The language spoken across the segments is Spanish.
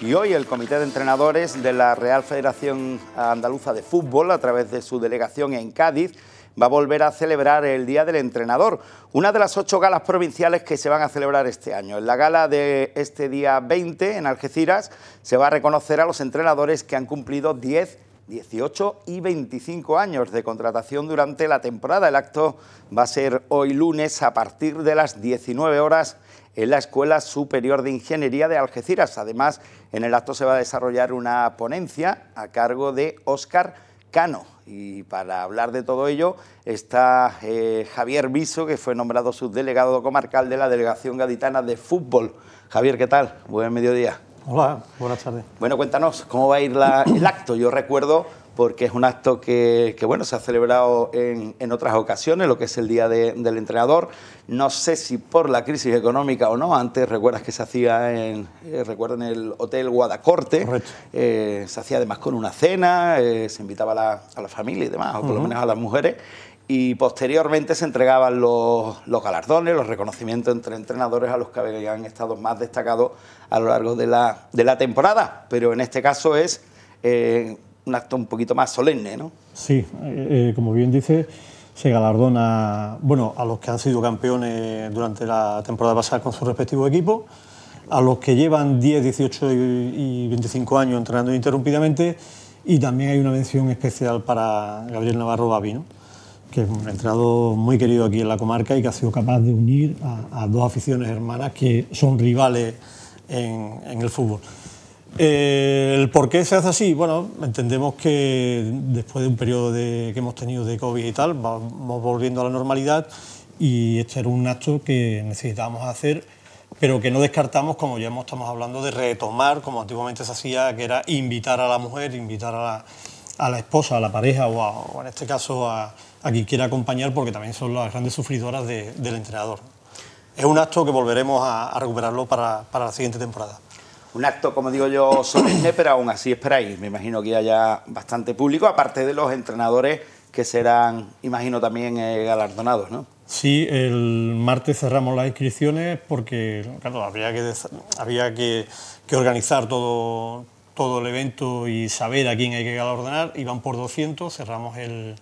Y hoy el Comité de Entrenadores de la Real Federación Andaluza de Fútbol, a través de su delegación en Cádiz, va a volver a celebrar el Día del Entrenador, una de las ocho galas provinciales que se van a celebrar este año. En la gala de este día 20 en Algeciras se va a reconocer a los entrenadores que han cumplido 10 18 y 25 años de contratación durante la temporada. El acto va a ser hoy lunes a partir de las 19 horas en la Escuela Superior de Ingeniería de Algeciras. Además, en el acto se va a desarrollar una ponencia a cargo de Óscar Cano. Y para hablar de todo ello está eh, Javier biso que fue nombrado subdelegado comarcal de la Delegación Gaditana de Fútbol. Javier, ¿qué tal? Buen mediodía. Hola, buenas tardes. Bueno, cuéntanos cómo va a ir el acto. Yo recuerdo porque es un acto que, bueno, se ha celebrado en, en, otras ocasiones, lo que es el Día del Entrenador. No sé si por la crisis económica o no, antes recuerdas que se hacía en, eh, en el Hotel Guadacorte, eh, se hacía además con una cena, eh, se invitaba a la, familia y demás, o por lo menos a las mujeres, y posteriormente se entregaban los, los, galardones, los reconocimientos entre entrenadores a los que habían estado más destacados a lo largo de la, de la temporada. Pero en este caso es un acto un poquito más solemne, ¿no? Sí, eh, eh, como bien dice, se galardona bueno, a los que han sido campeones durante la temporada pasada con sus respectivos equipos, a los que llevan 10, 18 y 25 años entrenando interrumpidamente y también hay una mención especial para Gabriel Navarro Babi, que es un entrenador muy querido aquí en la comarca y que ha sido capaz de unir a, dos aficiones hermanas que son rivales en el fútbol. ¿El por qué se hace así? Bueno, entendemos que después de un periodo que hemos tenido de COVID y tal, vamos volviendo a la normalidad y este era un acto que necesitábamos hacer, pero que no descartamos, como ya estamos hablando, de retomar, como antiguamente se hacía, que era invitar a la mujer, invitar a la, esposa, a la pareja o, en este caso a, quien quiera acompañar, porque también son las grandes sufridoras del entrenador. Es un acto que volveremos a, recuperarlo para la siguiente temporada un acto, como digo yo, solemne, pero aún así esperáis, me imagino que haya bastante público, aparte de los entrenadores que serán, imagino, también eh, galardonados, ¿no? Sí, el martes cerramos las inscripciones porque, claro, había que, organizar todo, todo el evento y saber a quién hay que galardonar. Iban por 200, cerramos el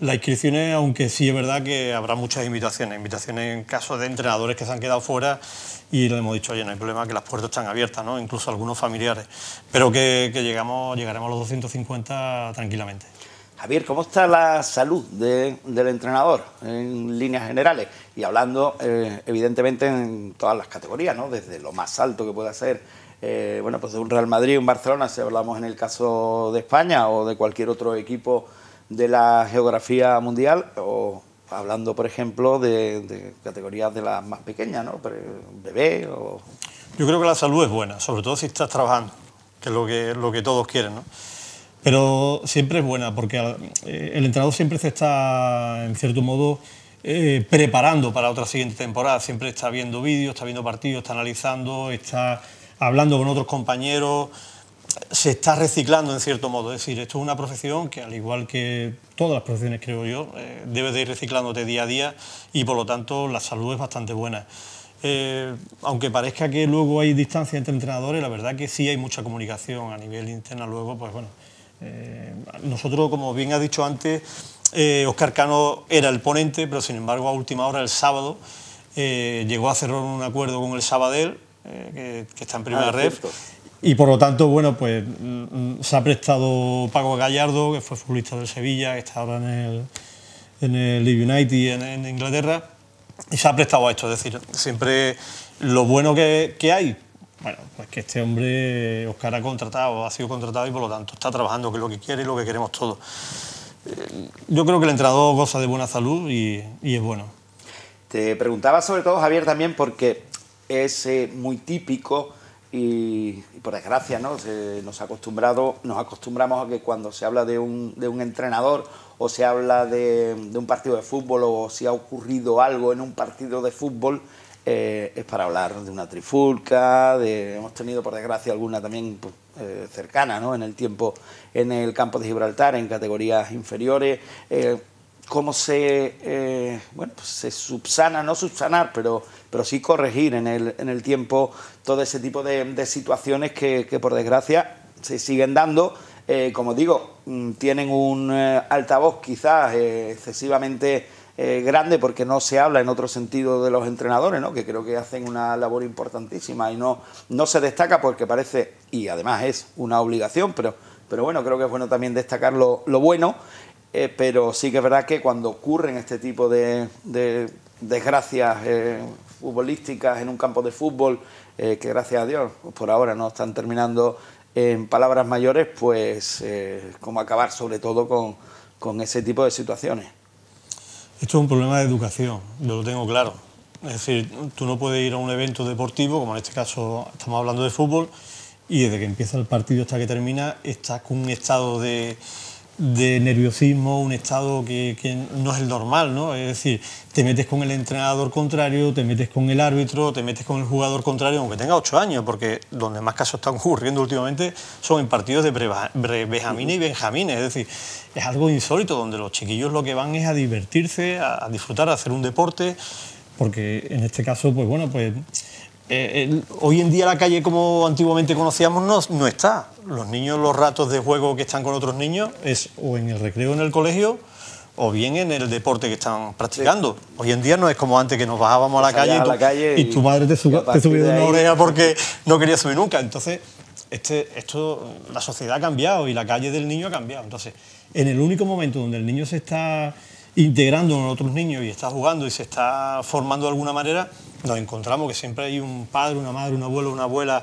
las inscripciones, aunque sí es verdad que habrá muchas invitaciones, invitaciones en caso de entrenadores que se han quedado fuera y lo hemos dicho, oye, no hay problema, que las puertas están abiertas, ¿no? incluso algunos familiares, pero que, llegamos, llegaremos a los 250 tranquilamente. Javier, ¿cómo está la salud del entrenador en líneas generales? Y hablando, eh, evidentemente, en todas las categorías, ¿no? Desde lo más alto que pueda ser, eh, bueno, pues de un Real Madrid, un Barcelona, si hablamos en el caso de España o de cualquier otro equipo de la geografía mundial o hablando, por ejemplo, de, categorías de las más pequeñas, ¿no? Bebé o... Yo creo que la salud es buena, sobre todo si estás trabajando, que es lo que, lo que todos quieren, ¿no? Pero siempre es buena porque eh, el entrenador siempre se está, en cierto modo, eh, preparando para otra siguiente temporada. Siempre está viendo vídeos, está viendo partidos, está analizando, está hablando con otros compañeros se está reciclando en cierto modo. Es decir, esto es una profesión que, al igual que todas las profesiones, creo yo, eh, debe de ir reciclándote día a día y, por lo tanto, la salud es bastante buena. Eh, aunque parezca que luego hay distancia entre entrenadores, la verdad que sí hay mucha comunicación a nivel interna Luego, pues bueno, eh, nosotros, como bien ha dicho antes, Oscar Cano era el ponente, pero sin embargo, a última hora, el sábado, llegó a cerrar un acuerdo con el Sabadell, que, está en primera ah, red. Y por lo tanto, bueno, pues mm, se ha prestado Paco Gallardo, que fue futbolista del Sevilla, que está ahora en el, en el United en, Inglaterra, y se ha prestado a esto. Es decir, siempre lo bueno que, que hay, bueno, pues que este hombre, Oscar, ha contratado, ha sido contratado y por lo tanto está trabajando, que es lo que quiere y lo que queremos todos. Eh, yo creo que el entrenador goza de buena salud y, es bueno. Te preguntaba sobre todo, Javier, también porque es eh, muy típico y, por desgracia ¿no? nos, acostumbrado, nos acostumbramos a que cuando se habla de un, de un entrenador o se habla de, de, un partido de fútbol o si ha ocurrido algo en un partido de fútbol, eh, es para hablar de una trifulca, hemos tenido por desgracia alguna también pues, eh, cercana ¿no? en el tiempo en el campo de Gibraltar, en categorías inferiores. Eh, cómo se, eh, bueno, pues se subsana, no subsanar, pero, pero sí corregir en el, en tiempo todo ese tipo de, situaciones que, por desgracia se siguen dando. Eh, como digo, mm, tienen un eh, altavoz quizás excesivamente grande porque no se habla en otro sentido de los entrenadores, que creo que hacen una labor importantísima y no, no se destaca porque parece, y además es una obligación, pero, pero bueno, creo que es bueno también destacar lo, lo bueno. Eh, pero sí que es verdad que cuando ocurren este tipo de, desgracias eh, futbolísticas en un campo de fútbol, eh, que gracias a Dios pues por ahora no están terminando en palabras mayores, pues cómo acabar sobre todo con, con ese tipo de situaciones. Esto es un problema de educación, yo lo tengo claro. Es decir, tú no puedes ir a un evento deportivo, como en este caso estamos hablando de fútbol, y desde que empieza el partido hasta que termina, estás con un estado de, de nerviosismo, un estado que, no es el normal, ¿no? Es decir, te metes con el entrenador contrario, te metes con el árbitro, te metes con el jugador contrario, aunque tenga ocho años, porque donde más casos están ocurriendo últimamente son en partidos de Benjamín y Benjamín. es decir, es algo insólito donde los chiquillos lo que van es a divertirse, a, a disfrutar, a hacer un deporte, porque en este caso, pues bueno, pues eh, hoy en día la calle como antiguamente conocíamos no, está. Los niños, los ratos de juego que están con otros niños es o en el recreo en el colegio o bien en el deporte que están practicando. Hoy en día no es como antes que nos bajábamos a la, calle, y, tu madre te, subía de una oreja porque no quería subir nunca. Entonces, este, esto, la sociedad ha cambiado y la calle del niño ha cambiado. Entonces, en el único momento donde el niño se está integrando con otros niños y está jugando y se está formando de alguna manera, nos encontramos que siempre hay un padre, una madre, un abuelo, una abuela,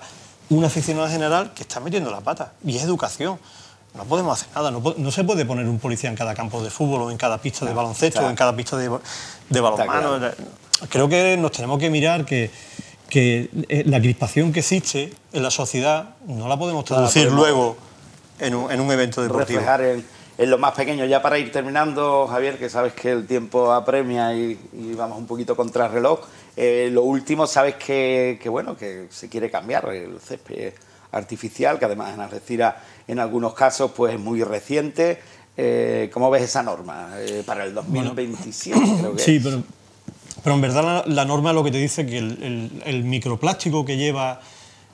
...una aficionada general que está metiendo la pata. Y es educación. No podemos hacer nada. No, se puede poner un policía en cada campo de fútbol o en cada pista de baloncesto o en cada pista de, de balonmano. Eh, creo que nos tenemos que mirar que que eh, la crispación que existe en la sociedad no la podemos traducir luego en un, evento deportivo. Reflejar en, en, lo más pequeño. Ya para ir terminando, Javier, que sabes que el tiempo apremia y, vamos un poquito contra el reloj. Eh, lo último, sabes que, bueno, que se quiere cambiar el césped artificial, que además en Arrecira en algunos casos pues es muy reciente. Eh, ¿Cómo ves esa norma eh, para el 2027? creo que sí, pero, pero en verdad la, norma lo que te dice que el, el microplástico que lleva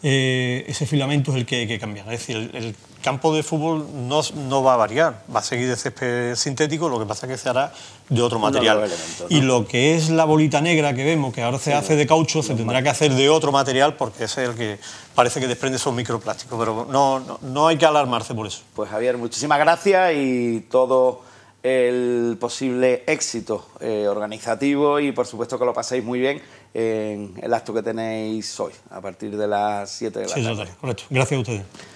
eh, ese filamento es el que hay que cambiar. Es decir, el, campo de fútbol no, va a variar, va a seguir de césped sintético, lo que pasa es que se hará de otro material. y lo que es la bolita negra que vemos, que ahora se hace de caucho, se tendrá que hacer de otro material porque ese es el que parece que desprende esos microplásticos, pero no, no, hay que alarmarse por eso. Pues Javier, muchísimas gracias y todo el posible éxito eh, organizativo y por supuesto que lo paséis muy bien en el acto que tenéis hoy, a partir de las 7 de la tarde. Sí, correcto. Gracias a ustedes.